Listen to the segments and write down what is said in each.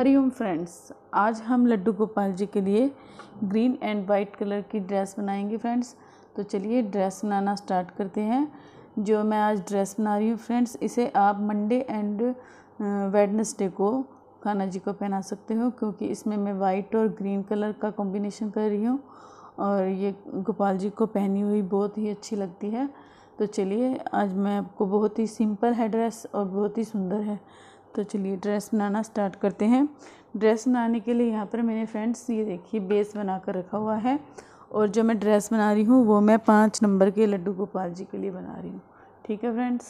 Hariom friends आज हम लड्डू गोपाल जी के लिए ग्रीन एंड वाइट कलर की ड्रेस बनाएंगे फ्रेंड्स तो चलिए ड्रेस बनाना स्टार्ट करते हैं जो मैं आज ड्रेस बना रही हूँ फ्रेंड्स इसे आप मंडे एंड वेडनेसडे को खाना जी को पहना सकते हो क्योंकि इसमें मैं वाइट और ग्रीन कलर का कॉम्बिनेशन कर रही हूँ और ये गोपाल जी को पहनी हुई बहुत ही अच्छी लगती है तो चलिए आज मैं आपको बहुत ही सिंपल है ड्रेस और बहुत ही सुंदर है तो चलिए ड्रेस बनाना स्टार्ट करते हैं ड्रेस बनाने के लिए यहाँ पर मैंने फ्रेंड्स ये देखिए बेस बना कर रखा हुआ है और जो मैं ड्रेस बना रही हूँ वो मैं पाँच नंबर के लड्डू गोपाल जी के लिए बना रही हूँ ठीक है फ्रेंड्स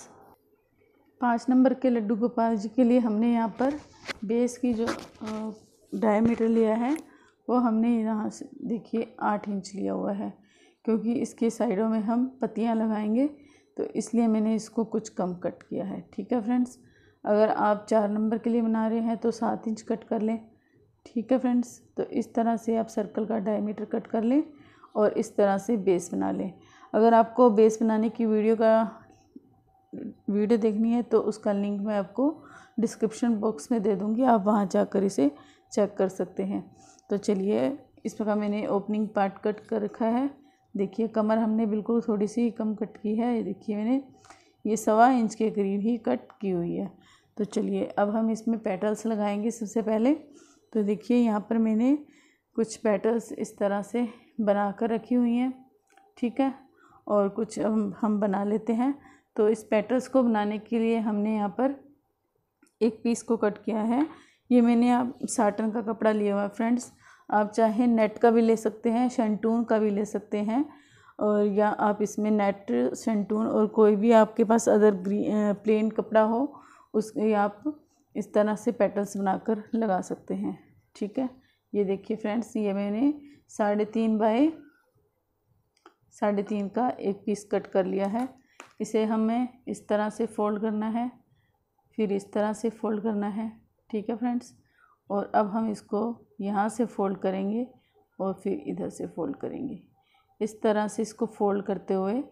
पाँच नंबर के लड्डू गोपाल जी के लिए हमने यहाँ पर बेस की जो डायमीटर लिया है वो हमने यहाँ से देखिए आठ इंच लिया हुआ है क्योंकि इसके साइडों में हम पत्तियाँ लगाएंगे तो इसलिए मैंने इसको कुछ कम कट किया है ठीक है फ्रेंड्स अगर आप चार नंबर के लिए बना रहे हैं तो सात इंच कट कर लें ठीक है फ्रेंड्स तो इस तरह से आप सर्कल का डायमीटर कट कर लें और इस तरह से बेस बना लें अगर आपको बेस बनाने की वीडियो का वीडियो देखनी है तो उसका लिंक मैं आपको डिस्क्रिप्शन बॉक्स में दे दूँगी आप वहाँ जाकर इसे चेक कर सकते हैं तो चलिए इस प्रकार मैंने ओपनिंग पार्ट कट कर रखा है देखिए कमर हमने बिल्कुल थोड़ी सी कम कट की है ये देखिए मैंने ये सवा इंच के करीब ही कट की हुई है तो चलिए अब हम इसमें पेटल्स लगाएंगे सबसे पहले तो देखिए यहाँ पर मैंने कुछ पेटल्स इस तरह से बना कर रखी हुई हैं ठीक है और कुछ हम हम बना लेते हैं तो इस पेटल्स को बनाने के लिए हमने यहाँ पर एक पीस को कट किया है ये मैंने आप साटन का कपड़ा लिया हुआ है फ्रेंड्स आप चाहे नेट का भी ले सकते हैं शंटून का भी ले सकते हैं और या आप इसमें नेट शंटून और कोई भी आपके पास अदर ग्री प्लेन कपड़ा हो उसके आप इस तरह से पेटल्स बनाकर लगा सकते हैं ठीक है ये देखिए फ्रेंड्स ये मैंने साढ़े तीन बाय साढ़े तीन का एक पीस कट कर लिया है इसे हमें इस तरह से फोल्ड करना है फिर इस तरह से फोल्ड करना है ठीक है फ्रेंड्स और अब हम इसको यहाँ से फोल्ड करेंगे और फिर इधर से फोल्ड करेंगे इस तरह से इसको फोल्ड करते हुए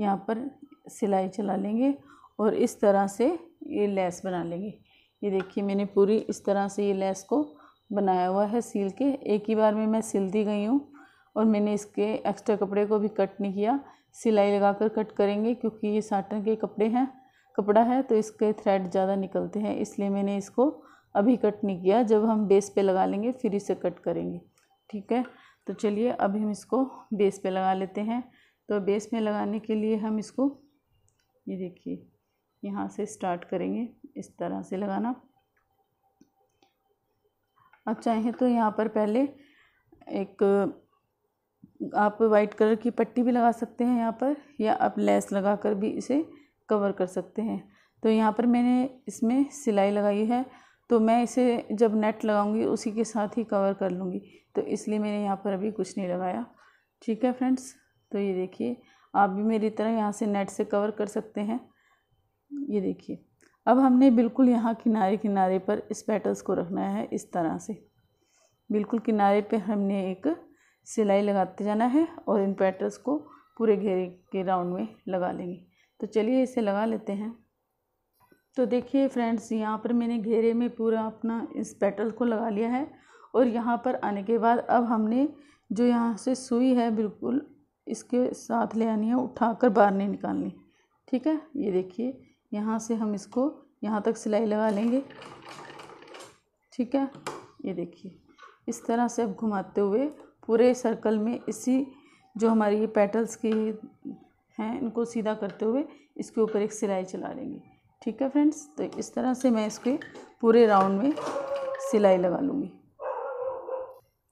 यहाँ पर सिलाई चला लेंगे और इस तरह से ये लेस बना लेंगे ये देखिए मैंने पूरी इस तरह से ये लेस को बनाया हुआ है सिल के एक ही बार में मैं सिलती गई हूँ और मैंने इसके एक्स्ट्रा कपड़े को भी कट नहीं किया सिलाई लगा कर कट करेंगे क्योंकि ये साटन के कपड़े हैं कपड़ा है तो इसके थ्रेड ज़्यादा निकलते हैं इसलिए मैंने इसको अभी कट नहीं किया जब हम बेस पे लगा लेंगे फिर इसे कट करेंगे ठीक है तो चलिए अब हम इसको बेस पे लगा लेते हैं तो बेस में लगाने के लिए हम इसको ये देखिए यहाँ से स्टार्ट करेंगे इस तरह से लगाना आप चाहें तो यहाँ पर पहले एक आप वाइट कलर की पट्टी भी लगा सकते हैं यहाँ पर या आप लेस लगा कर भी इसे कवर कर सकते हैं तो यहाँ पर मैंने इसमें सिलाई लगाई है तो मैं इसे जब नेट लगाऊंगी उसी के साथ ही कवर कर लूँगी तो इसलिए मैंने यहाँ पर अभी कुछ नहीं लगाया ठीक है फ्रेंड्स तो ये देखिए आप भी मेरी तरह यहाँ से नेट से कवर कर सकते हैं ये देखिए अब हमने बिल्कुल यहाँ किनारे किनारे पर इस पेटल्स को रखना है इस तरह से बिल्कुल किनारे पे हमने एक सिलाई लगाते जाना है और इन पेटल्स को पूरे घेरे के राउंड में लगा लेंगे तो चलिए इसे लगा लेते हैं तो देखिए फ्रेंड्स यहाँ पर मैंने घेरे में पूरा अपना इस पेटल को लगा लिया है और यहाँ पर आने के बाद अब हमने जो यहाँ से सुई है बिल्कुल इसके साथ ले आनी है कर बाहर नहीं निकालनी ठीक है ये देखिए यहाँ से हम इसको यहाँ तक सिलाई लगा लेंगे ठीक है ये देखिए इस तरह से अब घुमाते हुए पूरे सर्कल में इसी जो हमारी ये पेटल्स की हैं इनको सीधा करते हुए इसके ऊपर एक सिलाई चला लेंगे ठीक है फ्रेंड्स तो इस तरह से मैं इसके पूरे राउंड में सिलाई लगा लूँगी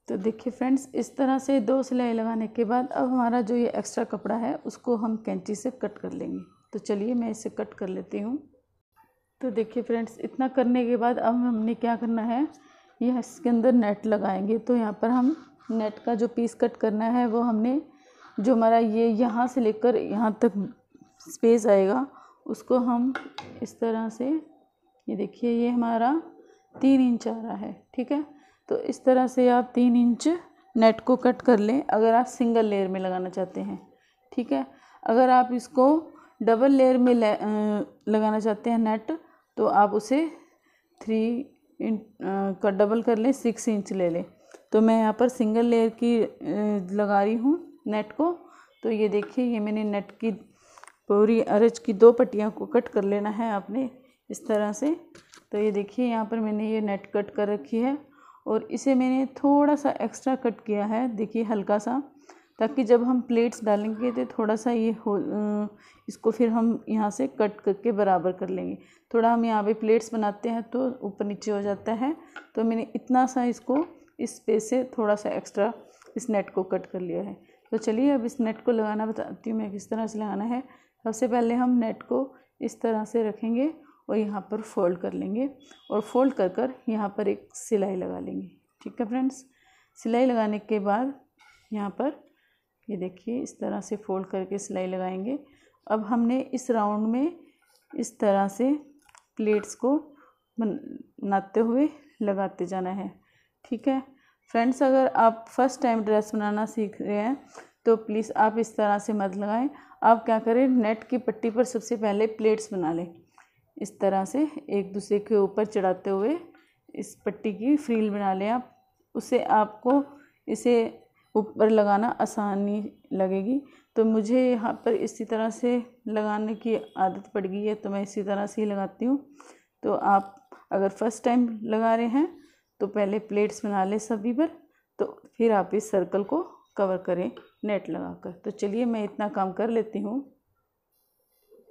तो देखिए फ्रेंड्स इस तरह से दो सिलाई लगाने के बाद अब हमारा जो ये एक्स्ट्रा कपड़ा है उसको हम कैंची से कट कर लेंगे तो चलिए मैं इसे कट कर लेती हूँ तो देखिए फ्रेंड्स इतना करने के बाद अब हमने क्या करना है यह इसके अंदर नेट लगाएंगे तो यहाँ पर हम नेट का जो पीस कट करना है वो हमने जो हमारा ये यहाँ से लेकर यहाँ तक स्पेस आएगा उसको हम इस तरह से ये देखिए ये हमारा तीन इंच आ रहा है ठीक है तो इस तरह से आप तीन इंच नेट को कट कर लें अगर आप सिंगल लेयर में लगाना चाहते हैं ठीक है अगर आप इसको डबल लेयर में लगाना चाहते हैं नेट तो आप उसे थ्री का डबल कर लें सिक्स इंच ले लें तो मैं यहाँ पर सिंगल लेयर की लगा रही हूँ नेट को तो ये देखिए ये मैंने नेट की पूरी अरज की दो पट्टियाँ को कट कर लेना है आपने इस तरह से तो ये देखिए यहाँ पर मैंने ये नेट कट कर रखी है और इसे मैंने थोड़ा सा एक्स्ट्रा कट किया है देखिए हल्का सा ताकि जब हम प्लेट्स डालेंगे तो थोड़ा सा ये हो इसको फिर हम यहाँ से कट करके बराबर कर लेंगे थोड़ा हम यहाँ पे प्लेट्स बनाते हैं तो ऊपर नीचे हो जाता है तो मैंने इतना सा इसको इस स्पेस से थोड़ा सा एक्स्ट्रा इस नेट को कट कर लिया है तो चलिए अब इस नेट को लगाना बताती हूँ मैं किस तरह से लगाना है सबसे पहले हम नेट को इस तरह से रखेंगे और यहाँ पर फोल्ड कर लेंगे और फोल्ड कर कर यहाँ पर एक सिलाई लगा लेंगे ठीक है फ्रेंड्स सिलाई लगाने के बाद यहाँ पर ये देखिए इस तरह से फोल्ड करके सिलाई लगाएंगे अब हमने इस राउंड में इस तरह से प्लेट्स को बनाते हुए लगाते जाना है ठीक है फ्रेंड्स अगर आप फर्स्ट टाइम ड्रेस बनाना सीख रहे हैं तो प्लीज़ आप इस तरह से मत लगाएं आप क्या करें नेट की पट्टी पर सबसे पहले प्लेट्स बना लें इस तरह से एक दूसरे के ऊपर चढ़ाते हुए इस पट्टी की फ्रील बना लें आप उसे आपको इसे ऊपर लगाना आसानी लगेगी तो मुझे यहाँ पर इसी तरह से लगाने की आदत पड़ गई है तो मैं इसी तरह से ही लगाती हूँ तो आप अगर फर्स्ट टाइम लगा रहे हैं तो पहले प्लेट्स बना लें सभी पर तो फिर आप इस सर्कल को कवर करें नेट लगाकर तो चलिए मैं इतना काम कर लेती हूँ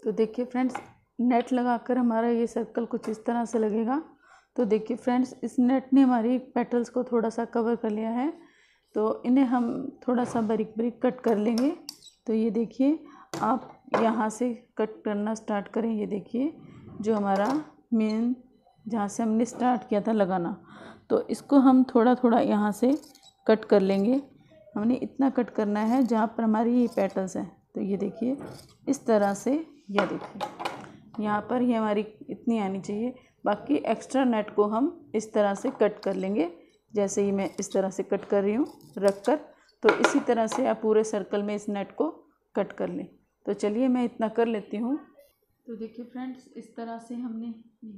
तो देखिए फ्रेंड्स नेट लगाकर हमारा ये सर्कल कुछ इस तरह से लगेगा तो देखिए फ्रेंड्स इस नेट ने हमारी पेटल्स को थोड़ा सा कवर कर लिया है तो इन्हें हम थोड़ा सा बारीक बारीक कट कर लेंगे तो ये देखिए आप यहाँ से कट करना स्टार्ट करें ये देखिए जो हमारा मेन जहाँ से हमने स्टार्ट किया था लगाना तो इसको हम थोड़ा थोड़ा यहाँ से कट कर लेंगे हमने इतना कट करना है जहाँ पर हमारी ये पैटर्न्स हैं तो ये देखिए इस तरह से ये देखिए यहाँ पर ही हमारी इतनी आनी चाहिए बाकी एक्स्ट्रा नेट को हम इस तरह से कट कर लेंगे जैसे ही मैं इस तरह से कट कर रही हूँ रख कर तो इसी तरह से आप पूरे सर्कल में इस नेट को कट कर लें तो चलिए मैं इतना कर लेती हूँ तो देखिए फ्रेंड्स इस तरह से हमने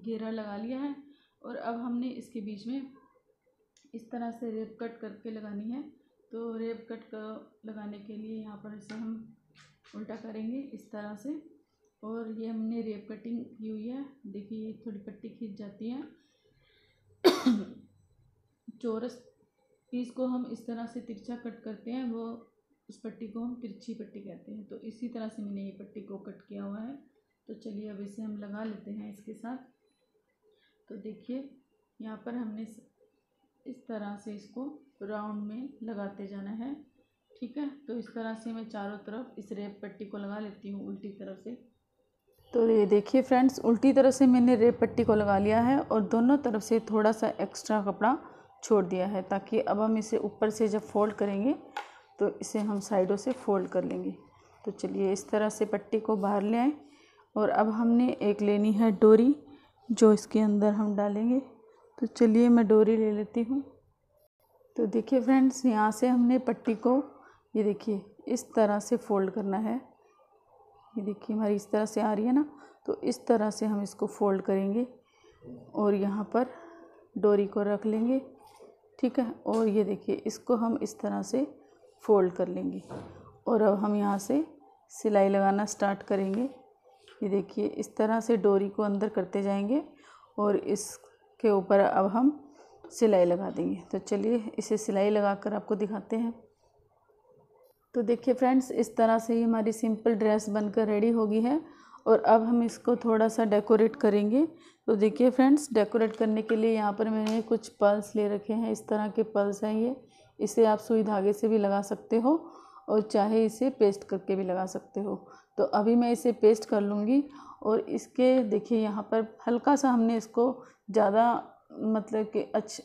घेरा लगा लिया है और अब हमने इसके बीच में इस तरह से रेप कट करके लगानी है तो रेप कट कर लगाने के लिए यहाँ पर इसे हम उल्टा करेंगे इस तरह से और ये हमने रेप कटिंग की हुई है देखिए ये थोड़ी पट्टी खींच जाती है चौरस पीस को हम इस तरह से तिरछा कट करते हैं वो उस पट्टी को हम तिरछी पट्टी कहते हैं तो इसी तरह से मैंने ये पट्टी को कट किया हुआ है तो चलिए अब इसे हम लगा लेते हैं इसके साथ तो देखिए यहाँ पर हमने इस तरह से इसको राउंड में लगाते जाना है ठीक है तो इस तरह से मैं चारों तरफ इस रेप पट्टी को लगा लेती हूँ उल्टी तरफ से तो ये देखिए फ्रेंड्स उल्टी तरफ से मैंने रेप पट्टी को लगा लिया है और दोनों तरफ से थोड़ा सा एक्स्ट्रा कपड़ा छोड़ दिया है ताकि अब हम इसे ऊपर से जब फोल्ड करेंगे तो इसे हम साइडों से फोल्ड कर लेंगे तो चलिए इस तरह से पट्टी को बाहर ले आए और अब हमने एक लेनी है डोरी जो इसके अंदर हम डालेंगे तो चलिए मैं डोरी ले लेती हूँ तो देखिए फ्रेंड्स यहाँ से हमने पट्टी को ये देखिए इस तरह से फोल्ड करना है ये देखिए हमारी इस तरह से आ रही है ना तो इस तरह से हम इसको फोल्ड करेंगे और यहाँ पर डोरी को रख लेंगे ठीक है और ये देखिए इसको हम इस तरह से फोल्ड कर लेंगे और अब हम यहाँ से सिलाई लगाना स्टार्ट करेंगे ये देखिए इस तरह से डोरी को अंदर करते जाएंगे और इसके ऊपर अब हम सिलाई लगा देंगे तो चलिए इसे सिलाई लगा कर आपको दिखाते हैं तो देखिए फ्रेंड्स इस तरह से ही हमारी सिंपल ड्रेस बनकर रेडी होगी है और अब हम इसको थोड़ा सा डेकोरेट करेंगे तो देखिए फ्रेंड्स डेकोरेट करने के लिए यहाँ पर मैंने कुछ पल्स ले रखे हैं इस तरह के पल्स हैं ये इसे आप सुई धागे से भी लगा सकते हो और चाहे इसे पेस्ट करके भी लगा सकते हो तो अभी मैं इसे पेस्ट कर लूँगी और इसके देखिए यहाँ पर हल्का सा हमने इसको ज़्यादा मतलब कि अच्छ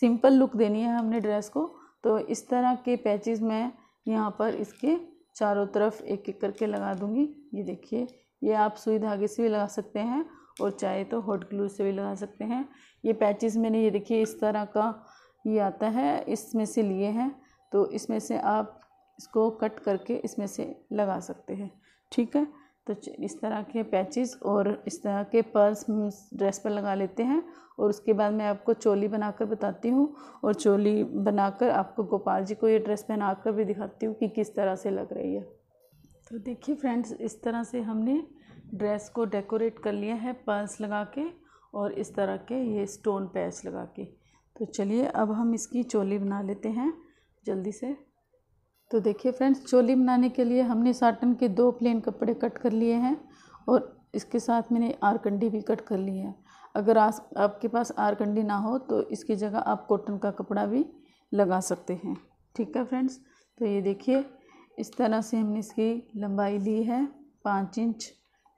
सिंपल लुक देनी है हमने ड्रेस को तो इस तरह के पैचेस मैं यहाँ पर इसके चारों तरफ एक एक करके लगा दूँगी ये देखिए ये आप सुई धागे से भी लगा सकते हैं और चाहे तो हॉट ग्लू से भी लगा सकते हैं ये पैचेस मैंने ये देखिए इस तरह का ये आता है इसमें से लिए हैं तो इसमें से आप इसको कट करके इसमें से लगा सकते हैं ठीक है तो इस तरह के पैचेस और इस तरह के पर्स ड्रेस mm, पर लगा लेते हैं और उसके बाद मैं आपको चोली बनाकर बताती हूँ और चोली बनाकर आपको गोपाल जी को ये ड्रेस पहना कर भी दिखाती हूँ कि किस तरह से लग रही है तो देखिए फ्रेंड्स इस तरह से हमने ड्रेस को डेकोरेट कर लिया है पर्स लगा के और इस तरह के ये स्टोन पैच लगा के तो चलिए अब हम इसकी चोली बना लेते हैं जल्दी से तो देखिए फ्रेंड्स चोली बनाने के लिए हमने साटन के दो प्लेन कपड़े कट कर लिए हैं और इसके साथ मैंने आरकंडी भी कट कर ली है अगर आस, आपके पास आरकंडी ना हो तो इसकी जगह आप कॉटन का कपड़ा भी लगा सकते हैं ठीक है फ्रेंड्स तो ये देखिए इस तरह से हमने इसकी लंबाई ली है पाँच इंच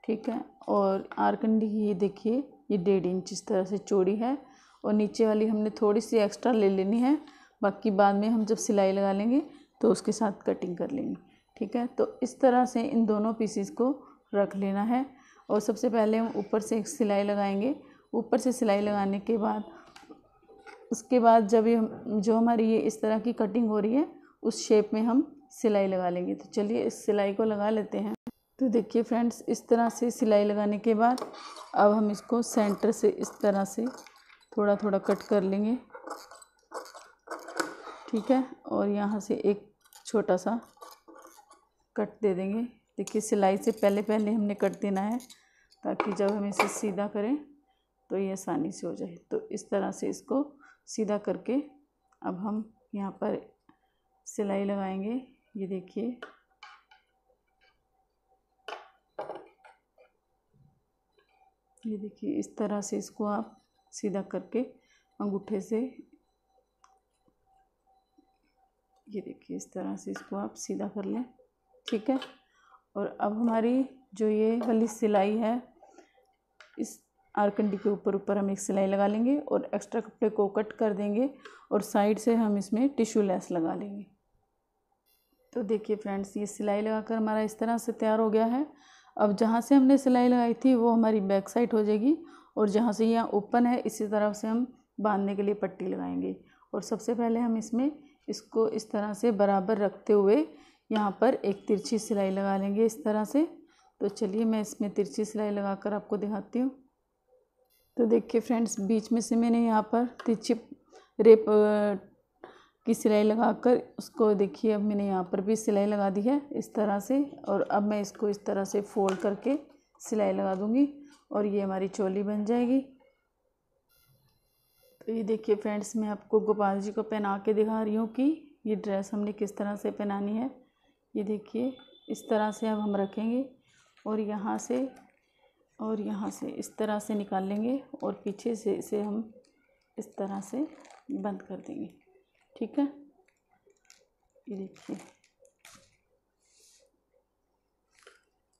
ठीक है और आरकंडी की ये देखिए ये डेढ़ इंच इस तरह से चौड़ी है और नीचे वाली हमने थोड़ी सी एक्स्ट्रा ले लेनी है बाकी बाद में हम जब सिलाई लगा लेंगे तो उसके साथ कटिंग कर लेंगे ठीक है तो इस तरह से इन दोनों पीसीस को रख लेना है और सबसे पहले हम ऊपर से एक सिलाई लगाएंगे ऊपर से सिलाई लगाने के बाद उसके बाद जब ये जो हमारी ये इस तरह की कटिंग हो रही है उस शेप में हम सिलाई लगा लेंगे तो चलिए इस सिलाई को लगा लेते हैं तो देखिए फ्रेंड्स इस तरह से सिलाई लगाने के बाद अब हम इसको सेंटर से इस तरह से थोड़ा थोड़ा कट कर लेंगे ठीक है और यहाँ से एक छोटा सा कट दे देंगे देखिए सिलाई से पहले पहले हमने कट देना है ताकि जब हम इसे सीधा करें तो ये आसानी से हो जाए तो इस तरह से इसको सीधा करके अब हम यहाँ पर सिलाई लगाएंगे ये देखिए ये देखिए इस तरह से इसको आप सीधा करके अंगूठे से ये देखिए इस तरह से इसको आप सीधा कर लें ठीक है और अब हमारी जो ये वाली सिलाई है इस आरकंडी के ऊपर ऊपर हम एक सिलाई लगा लेंगे और एक्स्ट्रा कपड़े को कट कर देंगे और साइड से हम इसमें टिश्यू लेस लगा लेंगे तो देखिए फ्रेंड्स ये सिलाई लगाकर हमारा इस तरह से तैयार हो गया है अब जहाँ से हमने सिलाई लगाई थी वो हमारी बैक साइड हो जाएगी और जहाँ से यहाँ ओपन है इसी तरफ से हम बांधने के लिए पट्टी लगाएंगे और सबसे पहले हम इसमें इसको इस तरह से बराबर रखते हुए यहाँ पर एक तिरछी सिलाई लगा लेंगे इस तरह से तो चलिए मैं इसमें तिरछी सिलाई लगा कर आपको दिखाती हूँ तो देखिए फ्रेंड्स बीच में से मैंने यहाँ पर तिरछी रेप की सिलाई लगाकर उसको देखिए अब मैंने यहाँ पर भी सिलाई लगा दी है इस तरह से और अब मैं इसको इस तरह से फोल्ड करके सिलाई लगा दूँगी और ये हमारी चोली बन जाएगी तो ये देखिए फ्रेंड्स मैं आपको गोपाल जी को पहना के दिखा रही हूँ कि ये ड्रेस हमने किस तरह से पहनानी है ये देखिए इस तरह से अब हम रखेंगे और यहाँ से और यहाँ से इस तरह से निकाल लेंगे और पीछे से इसे हम इस तरह से बंद कर देंगे ठीक है ये देखिए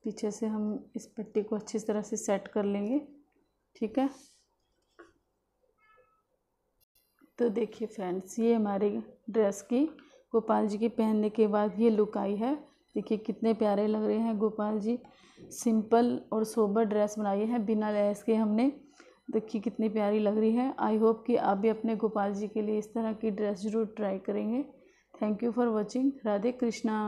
पीछे से हम इस पट्टी को अच्छी तरह से सेट कर लेंगे ठीक है तो देखिए फ्रेंड्स ये हमारे ड्रेस की गोपाल जी की पहनने के बाद ये लुक आई है देखिए कितने प्यारे लग रहे हैं गोपाल जी सिंपल और सोबर ड्रेस बनाई है बिना लैस के हमने देखिए कितनी प्यारी लग रही है आई होप कि आप भी अपने गोपाल जी के लिए इस तरह की ड्रेस ज़रूर ट्राई करेंगे thank you for watching Radhe Krishna